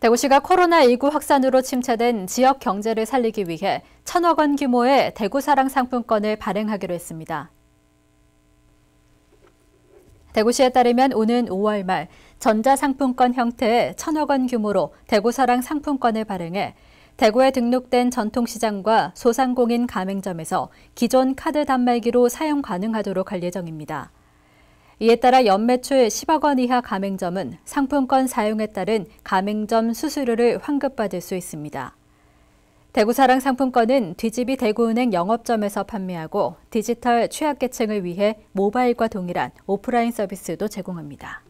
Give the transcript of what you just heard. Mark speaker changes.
Speaker 1: 대구시가 코로나19 확산으로 침체된 지역 경제를 살리기 위해 천억 원 규모의 대구사랑 상품권을 발행하기로 했습니다. 대구시에 따르면 오는 5월 말 전자상품권 형태의 천억 원 규모로 대구사랑 상품권을 발행해 대구에 등록된 전통시장과 소상공인 가맹점에서 기존 카드 단말기로 사용 가능하도록 할 예정입니다. 이에 따라 연매출 10억 원 이하 가맹점은 상품권 사용에 따른 가맹점 수수료를 환급받을 수 있습니다. 대구사랑 상품권은 뒤집이 대구은행 영업점에서 판매하고 디지털 취약계층을 위해 모바일과 동일한 오프라인 서비스도 제공합니다.